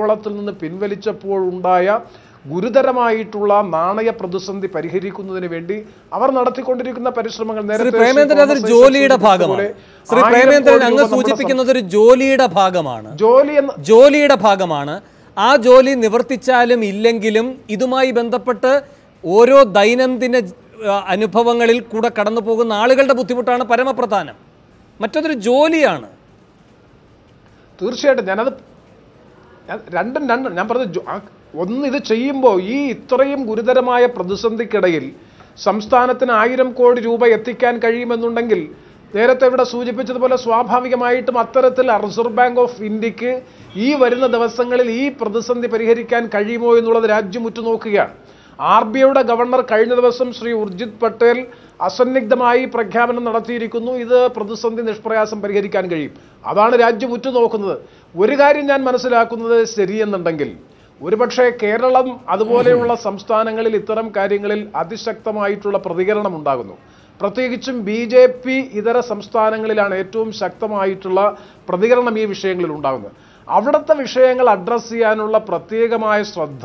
ോളത്തിൽ നിന്ന് പിൻവലിച്ചപ്പോഴുണ്ടായ ഗുരുതരമായിട്ടുള്ള നാണയ പ്രതിസന്ധി പരിഹരിക്കുന്നതിന് വേണ്ടി അവർ നടത്തിക്കൊണ്ടിരിക്കുന്ന പരിശ്രമങ്ങൾ നേരത്തെ ജോലിയുടെ ഭാഗമാണ് ശ്രീ പ്രേമേന്ദ്രൻ അങ്ങ് സൂചിപ്പിക്കുന്നത് ഒരു ജോലിയുടെ ഭാഗമാണ് ജോലി എന്ന ജോലിയുടെ ഭാഗമാണ് ആ ജോലി നിവർത്തിച്ചാലും ഇല്ലെങ്കിലും ഇതുമായി ബന്ധപ്പെട്ട് ഓരോ ദൈനംദിന അനുഭവങ്ങളിൽ കൂടെ കടന്നു പോകുന്ന ആളുകളുടെ ബുദ്ധിമുട്ടാണ് പരമപ്രധാനം മറ്റൊരു ജോലിയാണ് തീർച്ചയായിട്ടും ഞാനത് രണ്ടും രണ്ടും ഞാൻ പറഞ്ഞത് ഒന്ന് ഇത് ചെയ്യുമ്പോൾ ഈ ഇത്രയും ഗുരുതരമായ പ്രതിസന്ധിക്കിടയിൽ സംസ്ഥാനത്തിന് ആയിരം കോടി രൂപ എത്തിക്കാൻ കഴിയുമെന്നുണ്ടെങ്കിൽ നേരത്തെ ഇവിടെ സൂചിപ്പിച്ചതുപോലെ സ്വാഭാവികമായിട്ടും അത്തരത്തിൽ റിസർവ് ബാങ്ക് ഓഫ് ഇന്ത്യക്ക് ഈ വരുന്ന ദിവസങ്ങളിൽ ഈ പ്രതിസന്ധി പരിഹരിക്കാൻ കഴിയുമോ എന്നുള്ളത് രാജ്യം ഉറ്റുനോക്കുകയാണ് ആർ ബി ഐയുടെ ഗവർണർ കഴിഞ്ഞ ദിവസം ശ്രീ ഉർജിത് പട്ടേൽ അസന്നിഗ്ധമായി പ്രഖ്യാപനം നടത്തിയിരിക്കുന്നു ഇത് പ്രതിസന്ധി നിഷ്പ്രയാസം പരിഹരിക്കാൻ കഴിയും അതാണ് രാജ്യം ഉറ്റുനോക്കുന്നത് ഒരു കാര്യം ഞാൻ മനസ്സിലാക്കുന്നത് ശരിയെന്നുണ്ടെങ്കിൽ ഒരുപക്ഷെ കേരളം അതുപോലെയുള്ള സംസ്ഥാനങ്ങളിൽ ഇത്തരം കാര്യങ്ങളിൽ അതിശക്തമായിട്ടുള്ള പ്രതികരണം ഉണ്ടാകുന്നു പ്രത്യേകിച്ചും ബി ജെ പി ഇതര സംസ്ഥാനങ്ങളിലാണ് ഏറ്റവും ശക്തമായിട്ടുള്ള പ്രതികരണം ഈ വിഷയങ്ങളിൽ ഉണ്ടാകുന്നത് അവിടുത്തെ വിഷയങ്ങൾ അഡ്രസ്സ് ചെയ്യാനുള്ള പ്രത്യേകമായ ശ്രദ്ധ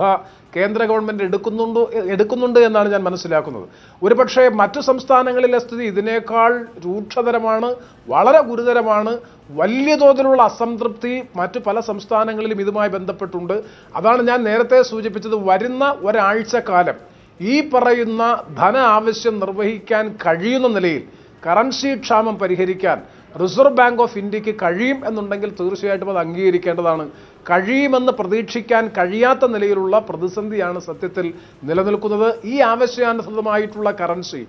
കേന്ദ്ര ഗവൺമെൻറ് എടുക്കുന്നുണ്ടോ എടുക്കുന്നുണ്ട് എന്നാണ് ഞാൻ മനസ്സിലാക്കുന്നത് ഒരുപക്ഷെ മറ്റു സംസ്ഥാനങ്ങളിലെ സ്ഥിതി ഇതിനേക്കാൾ രൂക്ഷതരമാണ് വളരെ ഗുരുതരമാണ് വലിയ തോതിലുള്ള അസംതൃപ്തി മറ്റു പല സംസ്ഥാനങ്ങളിലും ഇതുമായി ബന്ധപ്പെട്ടുണ്ട് അതാണ് ഞാൻ നേരത്തെ സൂചിപ്പിച്ചത് വരുന്ന ഒരാഴ്ചക്കാലം ഈ പറയുന്ന ധന ആവശ്യം നിർവഹിക്കാൻ കഴിയുന്ന നിലയിൽ കറൻസി ക്ഷാമം പരിഹരിക്കാൻ റിസർവ് ബാങ്ക് ഓഫ് ഇന്ത്യക്ക് കഴിയും എന്നുണ്ടെങ്കിൽ തീർച്ചയായിട്ടും അത് അംഗീകരിക്കേണ്ടതാണ് കഴിയുമെന്ന് പ്രതീക്ഷിക്കാൻ കഴിയാത്ത നിലയിലുള്ള പ്രതിസന്ധിയാണ് സത്യത്തിൽ നിലനിൽക്കുന്നത് ഈ ആവശ്യാനുസൃതമായിട്ടുള്ള കറൻസി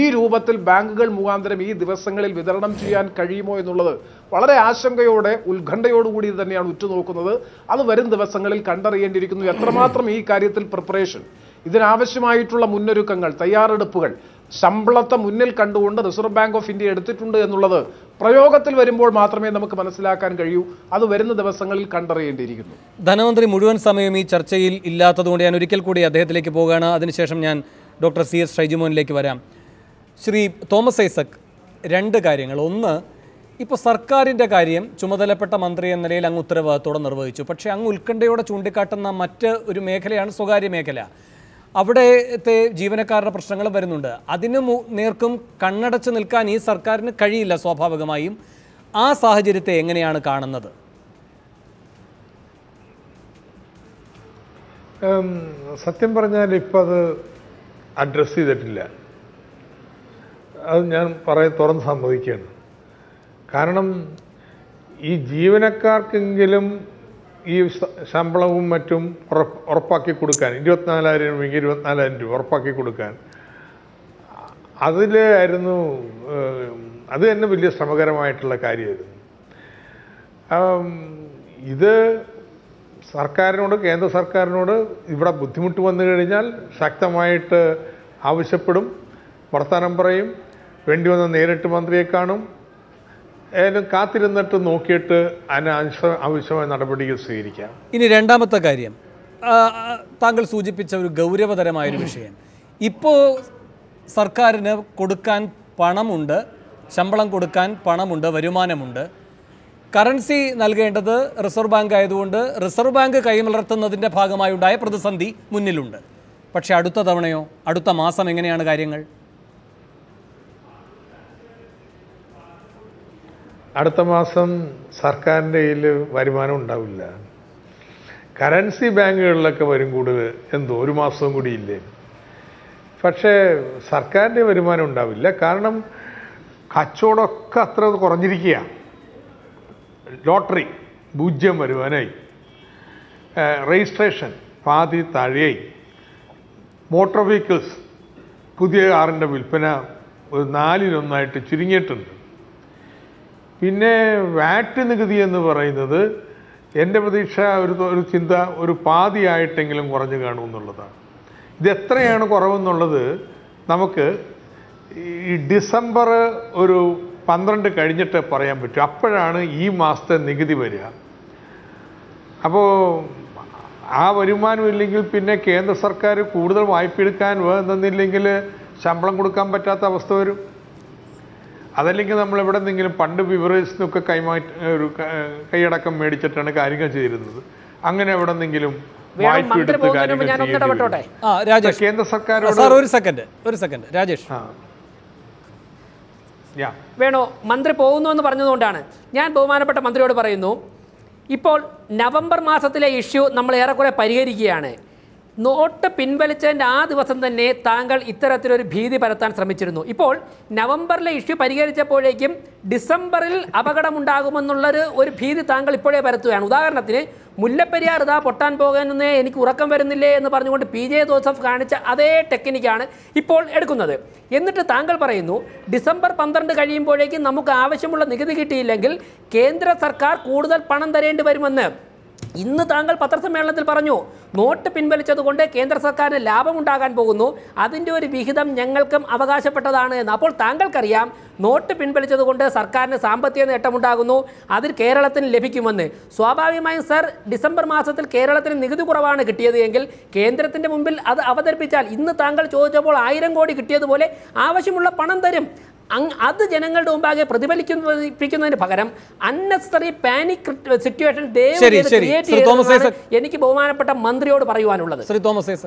ഈ രൂപത്തിൽ ബാങ്കുകൾ മുഖാന്തരം ഈ ദിവസങ്ങളിൽ വിതരണം ചെയ്യാൻ കഴിയുമോ എന്നുള്ളത് വളരെ ആശങ്കയോടെ ഉത്കണ്ഠയോടുകൂടി തന്നെയാണ് ഉറ്റുനോക്കുന്നത് അത് വരും ദിവസങ്ങളിൽ കണ്ടറിയേണ്ടിയിരിക്കുന്നു എത്രമാത്രം ഈ കാര്യത്തിൽ പ്രിപ്പറേഷൻ ഇതിനാവശ്യമായിട്ടുള്ള മുന്നൊരുക്കങ്ങൾ തയ്യാറെടുപ്പുകൾ ശമ്പളത്തെ മുന്നിൽ കണ്ടുകൊണ്ട് റിസർവ് ബാങ്ക് ഓഫ് ഇന്ത്യ എടുത്തിട്ടുണ്ട് എന്നുള്ളത് പ്രയോഗത്തിൽ വരുമ്പോൾ മാത്രമേ നമുക്ക് മനസ്സിലാക്കാൻ കഴിയൂ അത് വരുന്ന ദിവസങ്ങളിൽ കണ്ടറിയേണ്ടിയിരിക്കുന്നു ധനമന്ത്രി മുഴുവൻ സമയം ഈ ചർച്ചയിൽ ഇല്ലാത്തതുകൊണ്ട് ഞാൻ ഒരിക്കൽ കൂടി അദ്ദേഹത്തിലേക്ക് പോകുകയാണ് അതിനുശേഷം ഞാൻ ഡോക്ടർ സി എസ് ഷൈജുമോനിലേക്ക് വരാം ശ്രീ തോമസ് ഐസക് രണ്ട് കാര്യങ്ങൾ ഒന്ന് ഇപ്പോൾ സർക്കാരിൻ്റെ കാര്യം ചുമതലപ്പെട്ട മന്ത്രി എന്ന നിലയിൽ അങ്ങ് ഉത്തരവാദിത്തോടെ നിർവഹിച്ചു പക്ഷേ അങ്ങ് ഉത്കണ്ഠയോടെ ചൂണ്ടിക്കാട്ടുന്ന മറ്റ് ഒരു മേഖലയാണ് സ്വകാര്യ മേഖല അവിടത്തെ ജീവനക്കാരുടെ പ്രശ്നങ്ങൾ വരുന്നുണ്ട് അതിന് നേർക്കും കണ്ണടച്ച് നിൽക്കാൻ ഈ സർക്കാരിന് കഴിയില്ല സ്വാഭാവികമായും ആ സാഹചര്യത്തെ എങ്ങനെയാണ് കാണുന്നത് സത്യം പറഞ്ഞാൽ ഇപ്പം അത് അഡ്രസ്സ് ചെയ്തിട്ടില്ല അത് ഞാൻ പറയ തുറന്ന് സമ്മതിക്കുകയാണ് കാരണം ഈ ജീവനക്കാർക്കെങ്കിലും ഈ ശമ്പളവും മറ്റും ഉറപ്പാക്കി കൊടുക്കാൻ ഇരുപത്തിനാലായിരം രൂപയ്ക്ക് ഇരുപത്തിനാലായിരം രൂപ ഉറപ്പാക്കി കൊടുക്കാൻ അതിലായിരുന്നു അത് തന്നെ വലിയ ശ്രമകരമായിട്ടുള്ള കാര്യമായിരുന്നു ഇത് സർക്കാരിനോട് കേന്ദ്ര സർക്കാരിനോട് ഇവിടെ ബുദ്ധിമുട്ട് വന്നു കഴിഞ്ഞാൽ ശക്തമായിട്ട് ആവശ്യപ്പെടും വർത്തമാനം പറയും വേണ്ടി വന്ന നേരിട്ട് മന്ത്രിയെ കാണും ഏതും കാത്തിരുന്നിട്ട് നോക്കിയിട്ട് അതിന് ആവശ്യമായ നടപടികൾ സ്വീകരിക്കാം ഇനി രണ്ടാമത്തെ കാര്യം താങ്കൾ സൂചിപ്പിച്ച ഒരു ഗൗരവതരമായ ഒരു വിഷയം ഇപ്പോൾ സർക്കാരിന് കൊടുക്കാൻ പണമുണ്ട് ശമ്പളം കൊടുക്കാൻ പണമുണ്ട് വരുമാനമുണ്ട് കറൻസി നൽകേണ്ടത് റിസർവ് ബാങ്ക് ആയതുകൊണ്ട് റിസർവ് ബാങ്ക് കൈമലർത്തുന്നതിൻ്റെ ഭാഗമായുണ്ടായ പ്രതിസന്ധി മുന്നിലുണ്ട് പക്ഷേ അടുത്ത തവണയോ അടുത്ത മാസം എങ്ങനെയാണ് കാര്യങ്ങൾ അടുത്ത മാസം സർക്കാരിൻ്റെ കയ്യിൽ വരുമാനം ഉണ്ടാവില്ല കറൻസി ബാങ്കുകളിലൊക്കെ വരും കൂടുതൽ എന്തോ ഒരു മാസവും കൂടി ഇല്ലേ പക്ഷേ സർക്കാരിൻ്റെ വരുമാനം ഉണ്ടാവില്ല കാരണം കച്ചവടമൊക്കെ അത്ര കുറഞ്ഞിരിക്കുക ലോട്ടറി പൂജ്യം വരുവാനായി രജിസ്ട്രേഷൻ പാതി താഴെയായി മോട്ടോർ വെഹിക്കിൾസ് പുതിയ കാറിൻ്റെ വിൽപ്പന ഒരു നാലിനൊന്നായിട്ട് ചുരുങ്ങിയിട്ടുണ്ട് പിന്നെ വാറ്റ് നികുതി എന്ന് പറയുന്നത് എൻ്റെ പ്രതീക്ഷ ഒരു ഒരു ചിന്ത ഒരു പാതിയായിട്ടെങ്കിലും കുറഞ്ഞു കാണുമെന്നുള്ളതാണ് ഇത് എത്രയാണ് കുറവെന്നുള്ളത് നമുക്ക് ഈ ഡിസംബർ ഒരു പന്ത്രണ്ട് കഴിഞ്ഞിട്ട് പറയാൻ പറ്റും അപ്പോഴാണ് ഈ മാസത്തെ നികുതി വരിക അപ്പോൾ ആ വരുമാനം ഇല്ലെങ്കിൽ പിന്നെ കേന്ദ്ര സർക്കാർ കൂടുതൽ വായ്പ എടുക്കാൻ വന്നില്ലെങ്കിൽ ശമ്പളം കൊടുക്കാൻ പറ്റാത്ത അവസ്ഥ വരും അതല്ലെങ്കിൽ നമ്മൾ എവിടെ നിന്നെങ്കിലും പണ്ട് ബിവറേജ് നിന്നൊക്കെ കൈമാറ്റ ഒരു കൈയടക്കം മേടിച്ചിട്ടാണ് കാര്യങ്ങൾ ചെയ്തിരുന്നത് അങ്ങനെ എവിടെ നിന്നെങ്കിലും കേന്ദ്ര സർക്കാരോട് ഒരു സെക്കൻഡ് ഒരു സെക്കൻഡ് രാജേഷ് വേണോ മന്ത്രി പോകുന്നു എന്ന് പറഞ്ഞതുകൊണ്ടാണ് ഞാൻ ബഹുമാനപ്പെട്ട മന്ത്രിയോട് പറയുന്നു ഇപ്പോൾ നവംബർ മാസത്തിലെ ഇഷ്യൂ നമ്മൾ ഏറെക്കുറെ പരിഹരിക്കുകയാണ് നോട്ട് പിൻവലിച്ചതിൻ്റെ ആ ദിവസം തന്നെ താങ്കൾ ഇത്തരത്തിലൊരു ഭീതി പരത്താൻ ശ്രമിച്ചിരുന്നു ഇപ്പോൾ നവംബറിലെ ഇഷ്യൂ പരിഹരിച്ചപ്പോഴേക്കും ഡിസംബറിൽ അപകടമുണ്ടാകുമെന്നുള്ളൊരു ഒരു ഭീതി താങ്കൾ ഇപ്പോഴേ പരത്തുകയാണ് ഉദാഹരണത്തിന് മുല്ലപ്പെരിയാർ ഇതാ പൊട്ടാൻ പോകാനെന്നേ എനിക്ക് ഉറക്കം വരുന്നില്ലേ എന്ന് പറഞ്ഞുകൊണ്ട് പി ജെ ജോസഫ് കാണിച്ച അതേ ടെക്നിക്കാണ് ഇപ്പോൾ എടുക്കുന്നത് എന്നിട്ട് താങ്കൾ പറയുന്നു ഡിസംബർ പന്ത്രണ്ട് കഴിയുമ്പോഴേക്കും നമുക്ക് ആവശ്യമുള്ള നികുതി കിട്ടിയില്ലെങ്കിൽ കേന്ദ്ര സർക്കാർ കൂടുതൽ പണം തരേണ്ടി വരുമെന്ന് ഇന്ന് താങ്കൾ പത്രസമ്മേളനത്തിൽ പറഞ്ഞു നോട്ട് പിൻവലിച്ചതുകൊണ്ട് കേന്ദ്ര സർക്കാരിന് ലാഭമുണ്ടാകാൻ പോകുന്നു അതിൻ്റെ ഒരു വിഹിതം ഞങ്ങൾക്കും അവകാശപ്പെട്ടതാണ് എന്ന് അപ്പോൾ താങ്കൾക്കറിയാം നോട്ട് പിൻവലിച്ചതുകൊണ്ട് സർക്കാരിന് സാമ്പത്തിക നേട്ടമുണ്ടാകുന്നു അതിൽ കേരളത്തിന് ലഭിക്കുമെന്ന് സ്വാഭാവികമായും സർ ഡിസംബർ മാസത്തിൽ കേരളത്തിന് നികുതി കുറവാണ് കിട്ടിയത് എങ്കിൽ കേന്ദ്രത്തിൻ്റെ മുമ്പിൽ അത് അവതരിപ്പിച്ചാൽ ഇന്ന് താങ്കൾ ചോദിച്ചപ്പോൾ ആയിരം കോടി കിട്ടിയതുപോലെ ആവശ്യമുള്ള പണം തരും അത് ജനങ്ങളുടെ മുമ്പാകെ പ്രതിഫലിക്കുന്നതിന് പകരം അൺനെസറി പാനിക് സിറ്റുവേഷൻ എനിക്ക് ബഹുമാനപ്പെട്ട മന്ത്രിയോട് പറയുവാനുള്ളത് ശ്രീ തോമസ്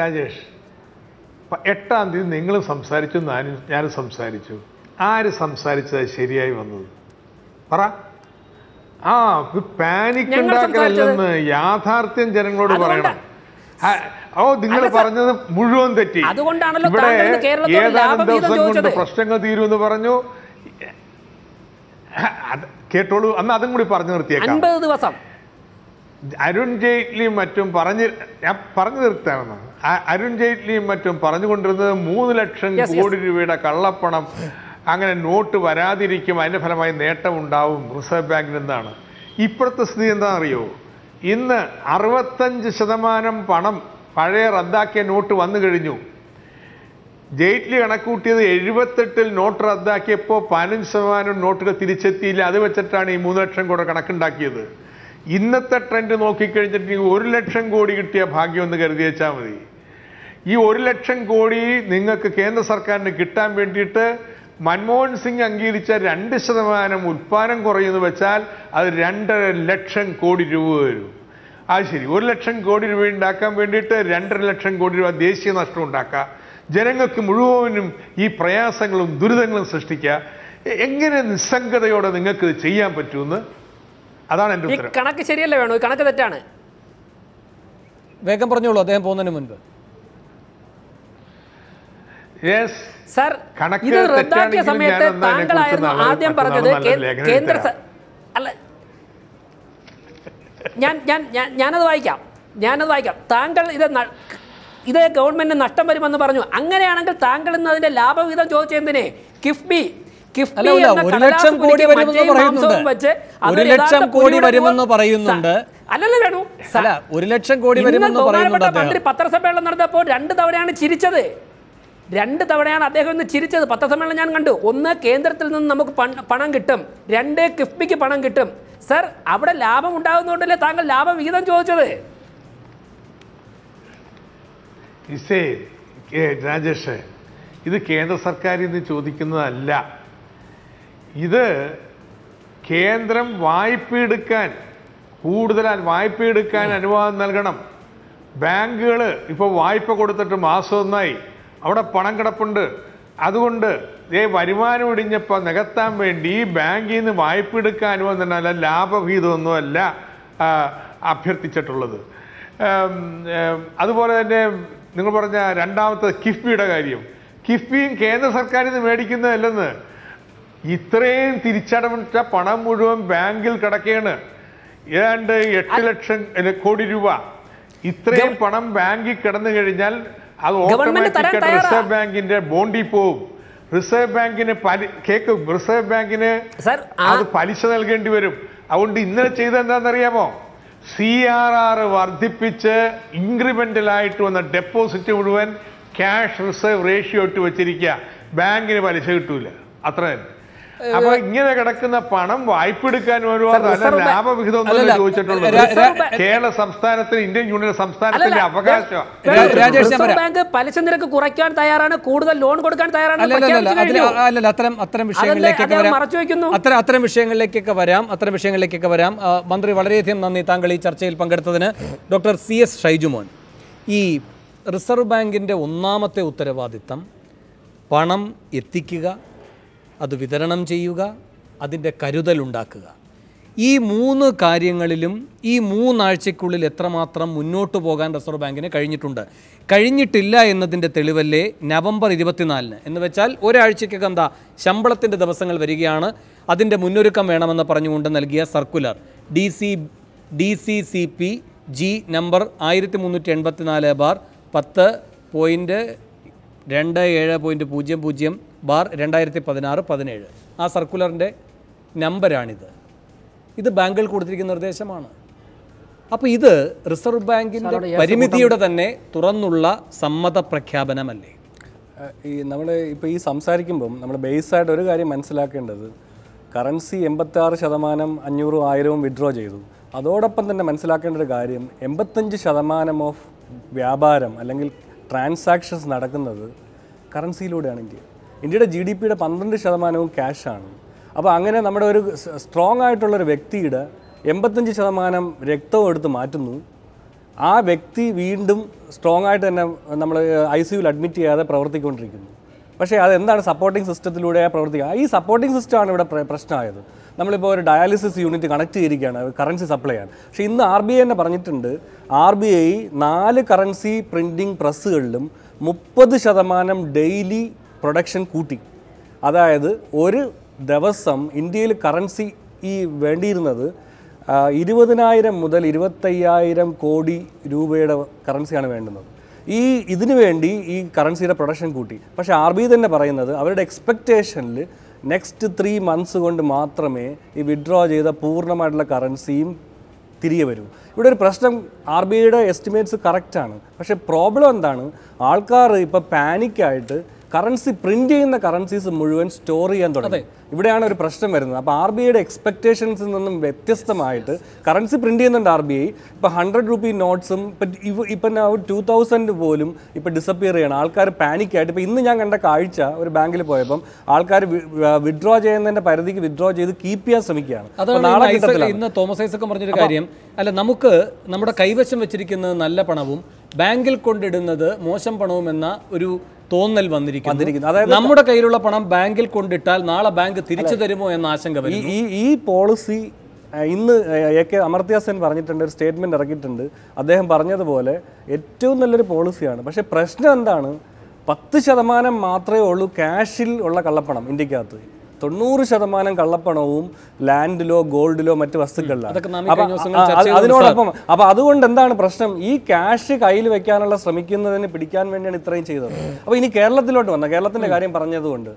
രാജേഷ് എട്ടാം തീയതി നിങ്ങൾ സംസാരിച്ചു ഞാനും ഞാനും സംസാരിച്ചു ആര് സംസാരിച്ചത് ശരിയായി വന്നത് പറ ആ പാനിക് ഉണ്ടാക്കലല്ലെന്ന് യാഥാർത്ഥ്യം ജനങ്ങളോട് പറയണം ഓ നിങ്ങൾ പറഞ്ഞത് മുഴുവൻ തെറ്റി അതുകൊണ്ടാണല്ലോ ഏതാനും ദിവസം കൊണ്ട് പ്രശ്നങ്ങൾ തീരുമെന്ന് പറഞ്ഞു കേട്ടോളൂ അന്ന് അതും കൂടി പറഞ്ഞു നിർത്തിയേക്കാം അൻപത് ദിവസം അരുൺ ജെയ്റ്റ്ലിയും മറ്റും പറഞ്ഞ് ഞാൻ പറഞ്ഞു നിർത്താമെന്ന് അരുൺ ജെയ്റ്റ്ലിയും മറ്റും പറഞ്ഞുകൊണ്ടിരുന്നത് മൂന്ന് ലക്ഷം കോടി രൂപയുടെ കള്ളപ്പണം അങ്ങനെ നോട്ട് വരാതിരിക്കും അതിൻ്റെ ഫലമായി നേട്ടമുണ്ടാവും റിസർവ് ബാങ്കിൽ നിന്നാണ് ഇപ്പോഴത്തെ സ്ഥിതി എന്താണെന്നറിയോ ഇന്ന് അറുപത്തഞ്ച് ശതമാനം പണം പഴയ റദ്ദാക്കിയ നോട്ട് വന്നു കഴിഞ്ഞു ജെയ്റ്റ്ലി കണക്കൂട്ടിയത് എഴുപത്തെട്ടിൽ നോട്ട് റദ്ദാക്കിയപ്പോൾ പതിനഞ്ച് ശതമാനം നോട്ടുകൾ തിരിച്ചെത്തിയില്ല അത് വെച്ചിട്ടാണ് ഈ മൂന്ന് ലക്ഷം കൂടെ കണക്കുണ്ടാക്കിയത് ഇന്നത്തെ ട്രെൻഡ് നോക്കിക്കഴിഞ്ഞിട്ടുണ്ടെങ്കിൽ ഒരു ലക്ഷം കോടി കിട്ടിയ ഭാഗ്യം എന്ന് കരുതി വെച്ചാൽ മതി ഈ ഒരു ലക്ഷം കോടി നിങ്ങൾക്ക് കേന്ദ്ര സർക്കാരിന് കിട്ടാൻ വേണ്ടിയിട്ട് മൻമോഹൻ സിംഗ് അംഗീകരിച്ച രണ്ട് ശതമാനം ഉൽപ്പാദനം കുറയുന്നു വെച്ചാൽ അത് രണ്ടര ലക്ഷം കോടി രൂപ വരും അത് ശരി ഒരു ലക്ഷം കോടി രൂപ ഉണ്ടാക്കാൻ വേണ്ടിയിട്ട് രണ്ടര ലക്ഷം കോടി രൂപ ദേശീയ നഷ്ടം ഉണ്ടാക്കുക ജനങ്ങൾക്ക് മുഴുവനും ഈ പ്രയാസങ്ങളും ദുരിതങ്ങളും സൃഷ്ടിക്കുക എങ്ങനെ നിസ്സംഗതയോടെ നിങ്ങൾക്ക് ഇത് ചെയ്യാൻ പറ്റുമെന്ന് അതാണ് എൻ്റെ ഉത്തരം കണക്ക് ശരിയല്ലേ വേണോ കണക്ക് തെറ്റാണ് വേഗം പറഞ്ഞോളൂ അദ്ദേഹം പോകുന്നതിന് മുൻപ് സർ ഇത് റദ്ദാക്കിയ സമയത്ത് താങ്കളായിരുന്നു ആദ്യം പറഞ്ഞത് കേന്ദ്ര അല്ല ഞാൻ ഞാൻ ഞാനത് വായിക്കാം ഞാനത് വായിക്കാം താങ്കൾ ഇത് ഇത് ഗവൺമെന്റിന് നഷ്ടം വരുമെന്ന് പറഞ്ഞു അങ്ങനെയാണെങ്കിൽ താങ്കൾ ഇന്ന് അതിന്റെ ലാഭവിഹിതം ചോദിച്ചെന്തിനെ കിഫ്ബി ഒരു ലക്ഷം കോടി വരുമെന്ന് ഒരു ലക്ഷം കോടി വരുമെന്ന് പറയുന്നുണ്ട് അല്ല ഒരു ലക്ഷം കോടി വരുമെന്ന് പറയുന്നുണ്ട് പത്രസമ്മേളനം നടന്നപ്പോൾ രണ്ട് തവണയാണ് ചിരിച്ചത് രണ്ട് തവണയാണ് അദ്ദേഹം ഇന്ന് ചിരിച്ചത് പത്രസമ്മേളനം ഞാൻ കണ്ടു ഒന്ന് കേന്ദ്രത്തിൽ നിന്ന് നമുക്ക് പണം കിട്ടും രണ്ട് കിഫ്ബിക്ക് പണം കിട്ടും സർ അവിടെ ലാഭം ഉണ്ടാകുന്നുണ്ടല്ലേ താങ്കൾ ലാഭവിഹിതം ചോദിച്ചത് രാജേഷ് ഇത് കേന്ദ്ര സർക്കാർ ഇന്ന് ചോദിക്കുന്നതല്ല ഇത് കേന്ദ്രം വായ്പയെടുക്കാൻ കൂടുതൽ എടുക്കാൻ അനുവാദം നൽകണം ബാങ്കുകൾ ഇപ്പോൾ വായ്പ കൊടുത്തിട്ട് മാസം ഒന്നായി അവിടെ പണം കിടപ്പുണ്ട് അതുകൊണ്ട് ഏ വരുമാനം ഇടിഞ്ഞപ്പോൾ നികത്താൻ വേണ്ടി ഈ ബാങ്കിൽ നിന്ന് വായ്പ എടുക്കാനോ എന്നല്ല ലാഭവിഹിതമൊന്നുമല്ല അഭ്യർത്ഥിച്ചിട്ടുള്ളത് അതുപോലെ തന്നെ നിങ്ങൾ പറഞ്ഞ രണ്ടാമത്തെ കിഫ്ബിയുടെ കാര്യം കിഫ്ബിയും കേന്ദ്ര സർക്കാരിൽ നിന്ന് മേടിക്കുന്നതല്ലെന്ന് ഇത്രയും തിരിച്ചടവിട്ട പണം മുഴുവൻ ബാങ്കിൽ കിടക്കുകയാണ് ഏതാണ്ട് എട്ട് ലക്ഷം കോടി രൂപ ഇത്രയും പണം ബാങ്കിൽ കിടന്നു കഴിഞ്ഞാൽ അത് ഓട്ടോമാറ്റിക്കായിട്ട് റിസർവ് ബാങ്കിന്റെ ബോണ്ടിൽ പോവും റിസർവ് ബാങ്കിന് കേൾക്കും റിസർവ് ബാങ്കിന് അത് പലിശ നൽകേണ്ടി വരും അതുകൊണ്ട് ഇന്നലെ ചെയ്ത എന്താണെന്നറിയാമോ സി ആർ ആർ വർദ്ധിപ്പിച്ച് ഇൻക്രിമെന്റലായിട്ട് വന്ന ഡെപ്പോസിറ്റ് മുഴുവൻ ക്യാഷ് റിസർവ് റേഷ്യോ ഇട്ട് വെച്ചിരിക്കുക ബാങ്കിന് പലിശ കിട്ടൂല അത്ര തന്നെ അപ്പൊ ഇങ്ങനെ കിടക്കുന്ന പണം വായ്പ എടുക്കാൻ ലാഭവിഹിതം ചോദിച്ചിട്ടുള്ളത് കേരള സംസ്ഥാനത്തിന് ഇന്ത്യൻ യൂണിയൻ സംസ്ഥാനത്തിന്റെ അവകാശം ബാങ്ക് പലിശ നിരക്ക് കുറയ്ക്കാൻ തയ്യാറാണ് കൂടുതൽ ലോൺ കൊടുക്കാൻ തയ്യാറാണ് വരാം അത്തരം അത്തരം വിഷയങ്ങളിലേക്കൊക്കെ വരാം അത്തരം വിഷയങ്ങളിലേക്കൊക്കെ വരാം മന്ത്രി വളരെയധികം നന്ദി താങ്കൾ ഈ ചർച്ചയിൽ പങ്കെടുത്തതിന് ഡോക്ടർ സി എസ് ഷൈജുമോൻ ഈ റിസർവ് ബാങ്കിൻ്റെ ഒന്നാമത്തെ ഉത്തരവാദിത്തം പണം എത്തിക്കുക അത് വിതരണം ചെയ്യുക അതിൻ്റെ കരുതലുണ്ടാക്കുക ഈ മൂന്ന് കാര്യങ്ങളിലും ഈ മൂന്നാഴ്ചയ്ക്കുള്ളിൽ എത്രമാത്രം മുന്നോട്ട് പോകാൻ റിസർവ് ബാങ്കിന് കഴിഞ്ഞിട്ടുണ്ട് കഴിഞ്ഞിട്ടില്ല എന്നതിൻ്റെ തെളിവല്ലേ നവംബർ ഇരുപത്തിനാലിന് എന്ന് വെച്ചാൽ ഒരാഴ്ചയ്ക്കൊക്കെ എന്താ ശമ്പളത്തിൻ്റെ ദിവസങ്ങൾ വരികയാണ് അതിൻ്റെ മുന്നൊരുക്കം വേണമെന്ന് പറഞ്ഞുകൊണ്ട് നൽകിയ circular D C D C C P G number ആയിരത്തി മുന്നൂറ്റി എൺപത്തിനാല് ബാർ പത്ത് പോയിൻറ്റ് രണ്ട് ഏഴ് പോയിൻറ്റ് പൂജ്യം പൂജ്യം ബാർ രണ്ടായിരത്തി പതിനാറ് പതിനേഴ് ആ സർക്കുലറിൻ്റെ നമ്പരാണിത് ഇത് ബാങ്കുകൾ കൊടുത്തിരിക്കുന്ന നിർദ്ദേശമാണ് അപ്പോൾ ഇത് റിസർവ് ബാങ്കിൻ്റെ പരിമിതിയുടെ തന്നെ തുറന്നുള്ള സമ്മത പ്രഖ്യാപനമല്ലേ ഈ നമ്മൾ ഇപ്പോൾ ഈ സംസാരിക്കുമ്പം നമ്മൾ ബേസായിട്ട് ഒരു കാര്യം മനസ്സിലാക്കേണ്ടത് കറൻസി എൺപത്താറ് ശതമാനം അഞ്ഞൂറും ആയിരവും വിഡ്രോ ചെയ്തു അതോടൊപ്പം തന്നെ മനസ്സിലാക്കേണ്ട ഒരു കാര്യം എൺപത്തഞ്ച് ശതമാനം ഓഫ് വ്യാപാരം അല്ലെങ്കിൽ ട്രാൻസാക്ഷൻസ് നടക്കുന്നത് കറൻസിയിലൂടെയാണ് ഇന്ത്യ ഇന്ത്യയുടെ ജി ഡി പിയുടെ പന്ത്രണ്ട് ശതമാനവും ക്യാഷാണ് അപ്പോൾ അങ്ങനെ നമ്മുടെ ഒരു സ്ട്രോങ് ആയിട്ടുള്ളൊരു വ്യക്തിയുടെ എൺപത്തഞ്ച് ശതമാനം രക്തവും എടുത്ത് മാറ്റുന്നു ആ വ്യക്തി വീണ്ടും സ്ട്രോങ് ആയിട്ട് തന്നെ നമ്മൾ ഐ സി യുവിൽ അഡ്മിറ്റ് ചെയ്യാതെ പ്രവർത്തിക്കൊണ്ടിരിക്കുന്നു പക്ഷേ അതെന്താണ് സപ്പോർട്ടിംഗ് സിസ്റ്റത്തിലൂടെ പ്രവർത്തിക്കുക ഈ സപ്പോർട്ടിംഗ് സിസ്റ്റമാണ് ഇവിടെ പ്രശ്നമായത് നമ്മളിപ്പോൾ ഒരു ഡയാലിസിസ് യൂണിറ്റ് കണക്ട് ചെയ്തിരിക്കുകയാണ് കറൻസി സപ്ലൈ ചെയ്യാൻ പക്ഷേ ഇന്ന് ആർ ബി ഐ തന്നെ പറഞ്ഞിട്ടുണ്ട് ആർ ബി ഐ നാല് കറൻസി പ്രിൻറ്റിംഗ് പ്രസ്സുകളിലും മുപ്പത് ശതമാനം ഡെയിലി പ്രൊഡക്ഷൻ കൂട്ടി അതായത് ഒരു ദിവസം ഇന്ത്യയിൽ കറൻസി ഈ വേണ്ടിയിരുന്നത് ഇരുപതിനായിരം മുതൽ ഇരുപത്തയ്യായിരം കോടി രൂപയുടെ കറൻസിയാണ് വേണ്ടുന്നത് ഈ ഇതിനു വേണ്ടി ഈ കറൻസിയുടെ പ്രൊഡക്ഷൻ കൂട്ടി പക്ഷേ ആർ ബി തന്നെ പറയുന്നത് അവരുടെ എക്സ്പെക്റ്റേഷനിൽ നെക്സ്റ്റ് ത്രീ മന്ത്സ് കൊണ്ട് മാത്രമേ ഈ വിഡ്രോ ചെയ്ത പൂർണ്ണമായിട്ടുള്ള കറൻസിയും തിരികെ വരൂ ഇവിടെ ഒരു പ്രശ്നം ആർ ബി ഐയുടെ എസ്റ്റിമേറ്റ്സ് കറക്റ്റാണ് പക്ഷേ പ്രോബ്ലം എന്താണ് ആൾക്കാർ ഇപ്പോൾ പാനിക്കായിട്ട് കറൻസി പ്രിന്റ് ചെയ്യുന്ന കറൻസീസ് മുഴുവൻ സ്റ്റോർ ചെയ്യാൻ തുടങ്ങി ഇവിടെയാണ് ഒരു പ്രശ്നം വരുന്നത് അപ്പോൾ ആർ ബി ഐയുടെ എക്സ്പെക്ടേഷൻസിൽ നിന്നും വ്യത്യസ്തമായിട്ട് കറൻസി പ്രിന്റ് ചെയ്യുന്നുണ്ട് ആർ ബി ഐ ഇപ്പോൾ ഹൺഡ്രഡ് റുപ്പി നോട്ട്സും ഇപ്പം ഇപ്പം ടു തൗസൻഡ് പോലും ഇപ്പം ഡിസപ്പിയർ ചെയ്യണം ആൾക്കാർ പാനിക്കായിട്ട് ഇപ്പോൾ ഇന്ന് ഞാൻ കണ്ട കാഴ്ച ഒരു ബാങ്കിൽ പോയപ്പം ആൾക്കാർ വിഡ്രോ ചെയ്യുന്നതിൻ്റെ പരിധിക്ക് വിഡ്രോ ചെയ്ത് കീപ്പ് ചെയ്യാൻ ശ്രമിക്കുകയാണ് ഇന്ന് തോമസ് ഐസൊക്കെ പറഞ്ഞൊരു കാര്യം അല്ല നമുക്ക് നമ്മുടെ കൈവശം വെച്ചിരിക്കുന്നത് നല്ല പണവും ബാങ്കിൽ കൊണ്ടിടുന്നത് മോശം പണവുമെന്ന ഒരു തോന്നൽ വന്നിരിക്കുന്നു അതായത് നമ്മുടെ കയ്യിലുള്ള പണം ബാങ്കിൽ കൊണ്ടിട്ടാൽ നാളെ ബാങ്ക് തിരിച്ചു തരുമോ എന്ന ആശങ്ക ഈ ഈ പോളിസി ഇന്ന് എ കെ അമർത്യ സെൻ പറഞ്ഞിട്ടുണ്ട് ഒരു സ്റ്റേറ്റ്മെൻറ്റ് ഇറക്കിയിട്ടുണ്ട് അദ്ദേഹം പറഞ്ഞതുപോലെ ഏറ്റവും നല്ലൊരു പോളിസിയാണ് പക്ഷേ പ്രശ്നം എന്താണ് പത്ത് ശതമാനം മാത്രമേ ഉള്ളൂ ക്യാഷിൽ ഉള്ള കള്ളപ്പണം ഇന്ത്യക്കകത്ത് തൊണ്ണൂറ് ശതമാനം കള്ളപ്പണവും ലാൻഡിലോ ഗോൾഡിലോ മറ്റ് വസ്തുക്കളിലാണ് അതിനോടൊപ്പം അപ്പൊ അതുകൊണ്ട് എന്താണ് പ്രശ്നം ഈ ക്യാഷ് കയ്യിൽ വെക്കാനുള്ള ശ്രമിക്കുന്നതിന് പിടിക്കാൻ വേണ്ടിയാണ് ഇത്രയും ചെയ്തത് അപ്പൊ ഇനി കേരളത്തിലോട്ട് വന്ന കേരളത്തിന്റെ കാര്യം പറഞ്ഞതുകൊണ്ട്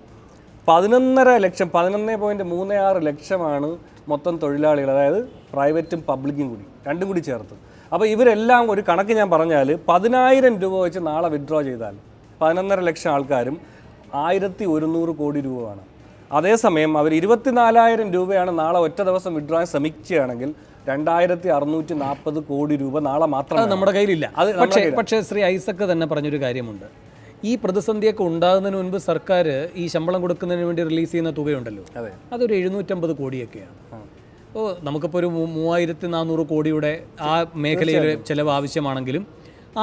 പതിനൊന്നര ലക്ഷം പതിനൊന്നേ പോയിന്റ് മൂന്ന് ആറ് ലക്ഷമാണ് മൊത്തം തൊഴിലാളികൾ അതായത് പ്രൈവറ്റും പബ്ലിക്കും കൂടി രണ്ടും കൂടി ചേർത്ത് അപ്പൊ ഇവരെല്ലാം ഒരു കണക്ക് ഞാൻ പറഞ്ഞാൽ പതിനായിരം രൂപ വെച്ച് നാളെ വിഡ്രോ ചെയ്താൽ പതിനൊന്നര ലക്ഷം ആൾക്കാരും ആയിരത്തി ഒരുന്നൂറ് കോടി രൂപയാണ് അതേസമയം അവർ ഇരുപത്തിനാലായിരം രൂപയാണ് നാളെ ഒറ്റ ദിവസം വിഡ്രോ ശ്രമിക്കുകയാണെങ്കിൽ രണ്ടായിരത്തി അറുന്നൂറ്റി നാൽപ്പത് കോടി രൂപ നാളെ മാത്രം നമ്മുടെ കയ്യിലില്ല അത് പക്ഷേ പക്ഷേ ശ്രീ ഐസക്ക് തന്നെ പറഞ്ഞൊരു കാര്യമുണ്ട് ഈ പ്രതിസന്ധിയൊക്കെ ഉണ്ടാകുന്നതിന് മുൻപ് സർക്കാർ ഈ ശമ്പളം കൊടുക്കുന്നതിന് വേണ്ടി റിലീസ് ചെയ്യുന്ന തുകയുണ്ടല്ലോ അതൊരു എഴുന്നൂറ്റമ്പത് കോടിയൊക്കെയാണ് ഓ നമുക്കിപ്പോൾ ഒരു മൂവായിരത്തി നാനൂറ് കോടിയുടെ ആ മേഖലയിൽ ചിലവ് ആവശ്യമാണെങ്കിലും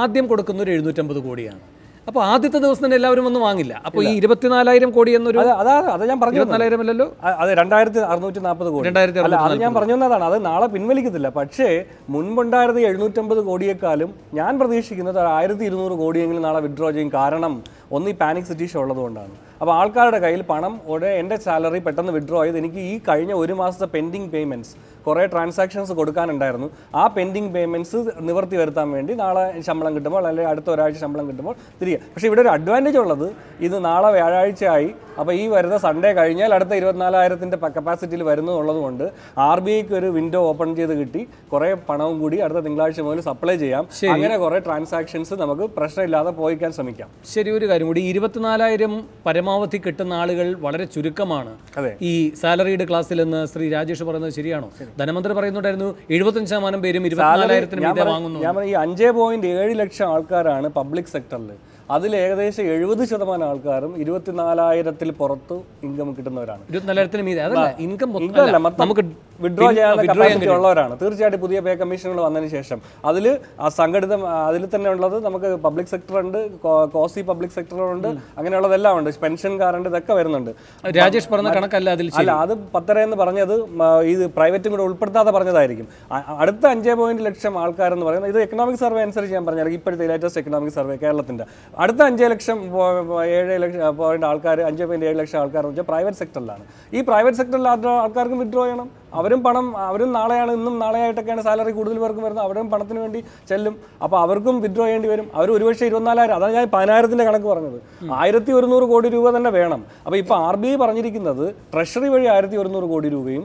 ആദ്യം കൊടുക്കുന്ന ഒരു എഴുന്നൂറ്റമ്പത് കോടിയാണ് അപ്പോൾ ആദ്യത്തെ ദിവസം തന്നെ എല്ലാവരും ഒന്നും വാങ്ങില്ല അപ്പോൾ ഈ ഇരുപത്തിനാലായിരം കോടി എന്നൊരു അതാണ് അത് ഞാൻ പറഞ്ഞു നാലായിരം അല്ലല്ലോ അതെ രണ്ടായിരത്തി അറുന്നൂറ്റി നാൽപ്പത് കോടി രണ്ടായിരത്തി അല്ല അത് ഞാൻ പറഞ്ഞു തന്നതാണ് അത് നാളെ പിൻവലിക്കത്തില്ല പക്ഷേ മുൻപുണ്ടായിരുന്ന എഴുന്നൂറ്റമ്പത് കോടിയേക്കാളും ഞാൻ പ്രതീക്ഷിക്കുന്നത് ആയിരത്തി ഇരുന്നൂറ് കോടിയെങ്കിലും നാളെ വിഡ്രോ ചെയ്യും കാരണം ഒന്ന് ഈ പാനിക് സിറ്റുവേഷൻ ഉള്ളതുകൊണ്ടാണ് അപ്പോൾ ആൾക്കാരുടെ കയ്യിൽ പണം ഉടനെ എൻ്റെ സാലറി പെട്ടെന്ന് വിഡ്രോ ചെയ്ത് എനിക്ക് ഈ കഴിഞ്ഞ ഒരു മാസത്തെ പെൻഡിങ് പേയ്മെൻറ്റ്സ് കുറേ ട്രാൻസാക്ഷൻസ് കൊടുക്കാനുണ്ടായിരുന്നു ആ പെൻഡിങ് പേയ്മെൻറ്റ്സ് നിവർത്തി വരുത്താൻ വേണ്ടി നാളെ ശമ്പളം കിട്ടുമ്പോൾ അല്ലെങ്കിൽ അടുത്ത ഒരാഴ്ച ശമ്പളം കിട്ടുമ്പോൾ തിരികെ പക്ഷേ ഇവിടെ ഒരു അഡ്വാൻറ്റേജ് ഉള്ളത് ഇത് നാളെ വ്യാഴാഴ്ചയായി അപ്പോൾ ഈ വരുന്ന സൺഡേ കഴിഞ്ഞാൽ അടുത്ത ഇരുപത്തിനാലായിരത്തിൻ്റെ കപ്പാസിറ്റിയിൽ വരുന്നതുള്ളത് കൊണ്ട് ആർ ബി ഐക്ക് ഒരു വിൻഡോ ഓപ്പൺ ചെയ്ത് കിട്ടി കുറേ പണവും കൂടി അടുത്ത തിങ്കളാഴ്ച മുതൽ സപ്ലൈ ചെയ്യാം അങ്ങനെ കുറേ ട്രാൻസാക്ഷൻസ് നമുക്ക് പ്രശ്നമില്ലാതെ പോയിക്കാൻ ശ്രമിക്കാം ശരി ഒരു കാര്യം കൂടി ഇരുപത്തിനാലായിരം പരമാവധി കിട്ടുന്ന ആളുകൾ വളരെ ചുരുക്കമാണ് ഈ സാലറീഡ് ക്ലാസ്സിൽ നിന്ന് ശ്രീ രാജേഷ് പറയുന്നത് ശരിയാണോ ധനമന്ത്രി പറയുന്നുണ്ടായിരുന്നു എഴുപത്തഞ്ച് ശതമാനം പേരും ഇരുപത്തിനാലായിരത്തിന് വാങ്ങുന്നു ഞാൻ ഈ അഞ്ച് പോയിന്റ് ഏഴ് ലക്ഷം ആൾക്കാരാണ് പബ്ലിക് സെക്ടറിൽ അതിൽ ഏകദേശം എഴുപത് ശതമാനം ആൾക്കാരും ഇരുപത്തിനാലായിരത്തിൽ പുറത്ത് ഇൻകം കിട്ടുന്നവരാണ് ഇരുപത്തിനാലായിരത്തിന് മീതെ അതല്ല ഇൻകം നമുക്ക് വിഡ്രോ ചെയ്യാനുള്ള കപ്പാസിറ്റി ഉള്ളവരാണ് തീർച്ചയായിട്ടും പുതിയ പേ കമ്മീഷനുകൾ വന്നതിന് ശേഷം അതിൽ സംഘടിത അതിൽ തന്നെ ഉള്ളത് നമുക്ക് പബ്ലിക് സെക്ടർ ഉണ്ട് കോസി പബ്ലിക് സെക്ടറുണ്ട് ഉണ്ട് അങ്ങനെയുള്ളതെല്ലാം ഉണ്ട് പെൻഷൻകാരുണ്ട് ഇതൊക്കെ വരുന്നുണ്ട് രാജേഷ് പറഞ്ഞ കണക്കല്ല അതിൽ അല്ല അത് പത്തര എന്ന് പറഞ്ഞത് ഇത് പ്രൈവറ്റും കൂടെ ഉൾപ്പെടുത്താതെ പറഞ്ഞതായിരിക്കും അടുത്ത അഞ്ചേ പോയിന്റ് ലക്ഷം ആൾക്കാരെന്ന് പറയുന്നത് ഇത് എക്കണോമിക് സർവേ അനുസരിച്ച് ഞാൻ പറഞ്ഞത് ഇപ്പോഴത്തെ ലേറ്റസ്റ്റ് എക്കണോമിക് സർവേ കേരളത്തിന്റെ അടുത്ത അഞ്ചേ ലക്ഷം ഏഴ് ലക്ഷം പോയിന്റ് ആൾക്കാർ അഞ്ച് പോയിന്റ് ഏഴ് ലക്ഷം ആൾക്കാർ എന്ന് വെച്ചാൽ പ്രൈവറ്റ് സെക്ടറിലാണ് ഈ പ്രൈവറ്റ് സെക്ടറിൽ ആൾക്കാർക്കും വിഡ്രോ ചെയ്യണം അവരും പണം അവരും നാളെയാണ് ഇന്നും നാളെയായിട്ടൊക്കെയാണ് സാലറി കൂടുതൽ പേർക്കും വരുന്നത് അവരും പണത്തിന് വേണ്ടി ചെല്ലും അപ്പോൾ അവർക്കും വിഡ്രോ ചെയ്യേണ്ടി വരും അവർ ഒരുപക്ഷെ ഇരുപത്തിനാലായിരം അതാണ് ഞാൻ പതിനായിരത്തിൻ്റെ കണക്ക് പറഞ്ഞത് ആയിരത്തി ഒരുന്നൂറ് കോടി രൂപ തന്നെ വേണം അപ്പോൾ ഇപ്പോൾ ആർ ബി ഐ പറഞ്ഞിരിക്കുന്നത് ട്രഷറി വഴി ആയിരത്തി ഒരുന്നൂറ് കോടി രൂപയും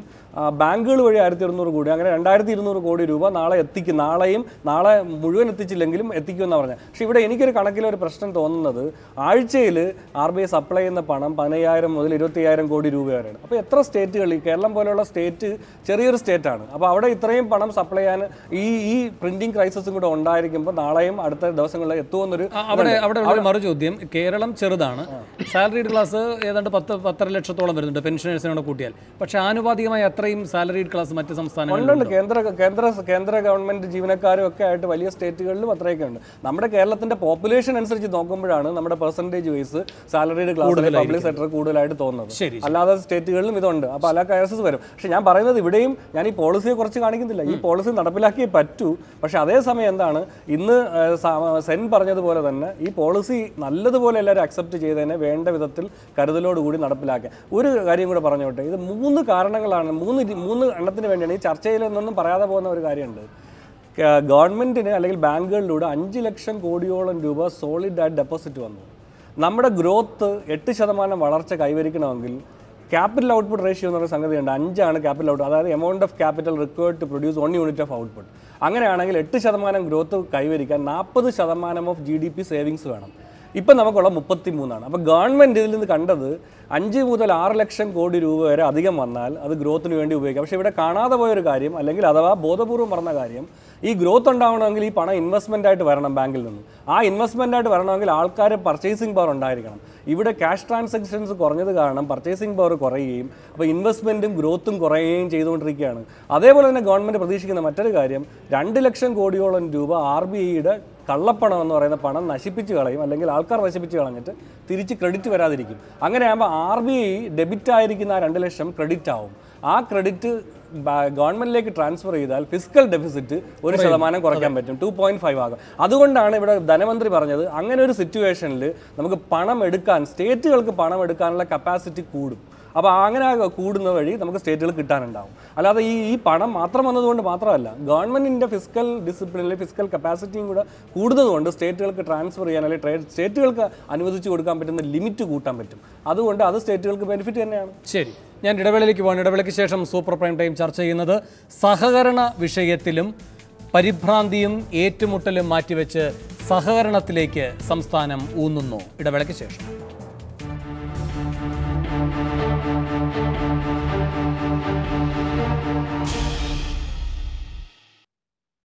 ബാങ്കുകൾ വഴി ആയിരത്തി ഇരുന്നൂറ് കോടി അങ്ങനെ രണ്ടായിരത്തി ഇരുന്നൂറ് കോടി രൂപ നാളെ എത്തിക്കും നാളെയും നാളെ മുഴുവൻ എത്തിച്ചില്ലെങ്കിലും എത്തിക്കുമെന്ന് പറഞ്ഞത് പക്ഷേ ഇവിടെ എനിക്കൊരു കണക്കിലൊരു പ്രശ്നം തോന്നുന്നത് ആഴ്ചയിൽ ആർ ബി ഐ സപ്ലൈ ചെയ്യുന്ന പണം പതിനയ്യായിരം മുതൽ ഇരുപത്തിയായിരം കോടി രൂപ വരെയാണ് അപ്പോൾ എത്ര സ്റ്റേറ്റുകൾ ഈ കേരളം പോലെയുള്ള സ്റ്റേറ്റ് ചെറിയൊരു സ്റ്റേറ്റാണ് അപ്പോൾ അവിടെ ഇത്രയും പണം സപ്ലൈ ചെയ്യാൻ ഈ ഈ പ്രിന്റിംഗ് ക്രൈസിസും കൂടെ ഉണ്ടായിരിക്കുമ്പോൾ നാളെയും അടുത്ത ദിവസങ്ങളിൽ എത്തുമെന്നൊരു അവിടെ അവിടെ ഒരു മറു ചോദ്യം കേരളം ചെറുതാണ് സാലറിഡ് ക്ലാസ് ഏതാണ്ട് പത്ത് പത്തര ലക്ഷത്തോളം വരുന്നുണ്ട് പെൻഷനേഴ്സിനോട് കൂട്ടിയാൽ പക്ഷേ ആനുപാതികമായി അത്രയും സാലറിഡ് ക്ലാസ് മറ്റ് ഉണ്ട് കേന്ദ്ര കേന്ദ്ര കേന്ദ്ര ഗവൺമെന്റ് ജീവനക്കാരും ഒക്കെ ആയിട്ട് വലിയ സ്റ്റേറ്റുകളിലും അത്രയൊക്കെ ഉണ്ട് നമ്മുടെ കേരളത്തിന്റെ പോപ്പുലേഷൻ അനുസരിച്ച് നോക്കുമ്പോഴാണ് നമ്മുടെ percentage wise salaried class public sector കൂടുതലായിട്ട് തോന്നുന്നത് അല്ലാതെ സ്റ്റേറ്റുകളിലും ഇതുണ്ട് അപ്പോൾ പല ക്രൈസസ് വരും പക്ഷെ ഞാൻ പറയുന്നത് ഇവിടെയും ഞാൻ ഈ പോളിസിയെ കുറിച്ച് കാണിക്കുന്നില്ല ഈ പോളിസി നടപ്പിലാക്കിയേ പറ്റൂ പക്ഷെ അതേസമയം എന്താണ് ഇന്ന് സെൻ പറഞ്ഞതുപോലെ തന്നെ ഈ പോളിസി നല്ലതുപോലെ എല്ലാവരും അക്സെപ്റ്റ് ചെയ്തതിനെ വേണ്ട വിധത്തിൽ കരുതലോടുകൂടി നടപ്പിലാക്കുക ഒരു കാര്യം കൂടെ പറഞ്ഞോട്ടെ ഇത് മൂന്ന് കാരണങ്ങളാണ് മൂന്ന് മൂന്ന് മൂന്ന് എണ്ണത്തിന് വേണ്ടിയാണ് ഈ ചർച്ചയിൽ എന്നൊന്നും പറയാതെ പോകുന്ന ഒരു കാര്യമുണ്ട് ഗവൺമെൻറ്റിന് അല്ലെങ്കിൽ ബാങ്കുകളിലൂടെ അഞ്ച് ലക്ഷം കോടിയോളം രൂപ ആയിട്ട് ഡെപ്പോസിറ്റ് വന്നു നമ്മുടെ ഗ്രോത്ത് എട്ട് ശതമാനം വളർച്ച കൈവരിക്കണമെങ്കിൽ ക്യാപിറ്റൽ ഔട്ട്പുട്ട് റേഷ്യോ എന്ന് പറയുന്ന സംഗതിയുണ്ട് അഞ്ചാണ് ക്യാപിറ്റൽ ഔട്ട് അതായത് amount of capital required to produce one unit of output അങ്ങനെയാണെങ്കിൽ എട്ട് ശതമാനം ഗ്രോത്ത് കൈവരിക്കാൻ നാൽപ്പത് ശതമാനം of G D P savings വേണം ഇപ്പം നമുക്കുള്ള മുപ്പത്തി മൂന്നാണ് അപ്പോൾ ഗവൺമെൻറ് ഇതിൽ നിന്ന് കണ്ടത് അഞ്ച് മുതൽ ആറ് ലക്ഷം കോടി രൂപ വരെ അധികം വന്നാൽ അത് ഗ്രോത്തിന് വേണ്ടി ഉപയോഗിക്കാം പക്ഷേ ഇവിടെ കാണാതെ പോയൊരു കാര്യം അല്ലെങ്കിൽ അഥവാ ബോധപൂർവ്വം പറഞ്ഞ കാര്യം ഈ ഗ്രോത്ത് ഉണ്ടാവണമെങ്കിൽ ഈ പണം ഇൻവെസ്റ്റ്മെൻ്റ് ആയിട്ട് വരണം ബാങ്കിൽ നിന്ന് ആ ഇൻവെസ്റ്റ്മെൻ്റ് ആയിട്ട് വരണമെങ്കിൽ ആൾക്കാർ പർച്ചേസിംഗ് പവർ ഉണ്ടായിരിക്കണം ഇവിടെ ക്യാഷ് ട്രാൻസാക്ഷൻസ് കുറഞ്ഞത് കാരണം പർച്ചേസിംഗ് പവർ കുറയുകയും അപ്പോൾ ഇൻവെസ്റ്റ്മെൻറ്റും ഗ്രോത്തും കുറയുകയും ചെയ്തുകൊണ്ടിരിക്കുകയാണ് അതേപോലെ തന്നെ ഗവൺമെൻറ് പ്രതീക്ഷിക്കുന്ന മറ്റൊരു കാര്യം രണ്ട് ലക്ഷം കോടിയോളം രൂപ ആർ ബി ഐയുടെ കള്ളപ്പണം എന്ന് പറയുന്ന പണം നശിപ്പിച്ച് കളയും അല്ലെങ്കിൽ ആൾക്കാർ നശിപ്പിച്ച് കളഞ്ഞിട്ട് തിരിച്ച് ക്രെഡിറ്റ് വരാതിരിക്കും അങ്ങനെയാകുമ്പോൾ ആർ ബി ഐ ഡെബിറ്റ് ആയിരിക്കുന്ന ആ രണ്ട് ലക്ഷം ക്രെഡിറ്റ് ആവും ആ ക്രെഡിറ്റ് ഗവൺമെന്റിലേക്ക് ട്രാൻസ്ഫർ ചെയ്താൽ ഫിസിക്കൽ ഡെഫിസിറ്റ് ഒരു ശതമാനം കുറയ്ക്കാൻ പറ്റും ടു പോയിന്റ് ഫൈവ് ആകും അതുകൊണ്ടാണ് ഇവിടെ ധനമന്ത്രി പറഞ്ഞത് അങ്ങനെ ഒരു സിറ്റുവേഷനിൽ നമുക്ക് പണം എടുക്കാൻ സ്റ്റേറ്റുകൾക്ക് പണം എടുക്കാനുള്ള കപ്പാസിറ്റി കൂടും അപ്പോൾ അങ്ങനെ കൂടുന്ന വഴി നമുക്ക് സ്റ്റേറ്റുകൾ കിട്ടാനുണ്ടാവും അല്ലാതെ ഈ ഈ പണം മാത്രം വന്നതുകൊണ്ട് മാത്രമല്ല ഗവൺമെൻറ്റിൻ്റെ ഫിസിക്കൽ ഡിസിപ്ലിൻ അല്ലെങ്കിൽ ഫിസിക്കൽ കപ്പാസിറ്റിയും കൂടെ കൂടുന്നതുകൊണ്ട് സ്റ്റേറ്റുകൾക്ക് ട്രാൻസ്ഫർ ചെയ്യാൻ അല്ലെങ്കിൽ ട്രേഡ് സ്റ്റേറ്റുകൾക്ക് അനുവദിച്ചു കൊടുക്കാൻ പറ്റുന്ന ലിമിറ്റ് കൂട്ടാൻ പറ്റും അതുകൊണ്ട് അത് സ്റ്റേറ്റുകൾക്ക് ബെനിഫിറ്റ് തന്നെയാണ് ശരി ഞാൻ ഇടവേളയിലേക്ക് പോകാൻ ഇടവേളയ്ക്ക് ശേഷം സൂപ്പർ പ്രൈം ടൈം ചർച്ച ചെയ്യുന്നത് സഹകരണ വിഷയത്തിലും പരിഭ്രാന്തിയും ഏറ്റുമുട്ടലും മാറ്റിവെച്ച് സഹകരണത്തിലേക്ക് സംസ്ഥാനം ഊന്നുന്നു ഇടവേളയ്ക്ക് ശേഷം